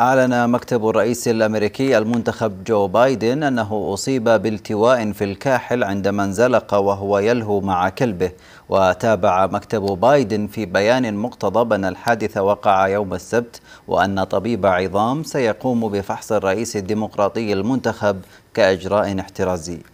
أعلن مكتب الرئيس الأمريكي المنتخب جو بايدن أنه أصيب بالتواء في الكاحل عندما انزلق وهو يلهو مع كلبه وتابع مكتب بايدن في بيان مقتضب أن الحادث وقع يوم السبت وأن طبيب عظام سيقوم بفحص الرئيس الديمقراطي المنتخب كإجراء احترازي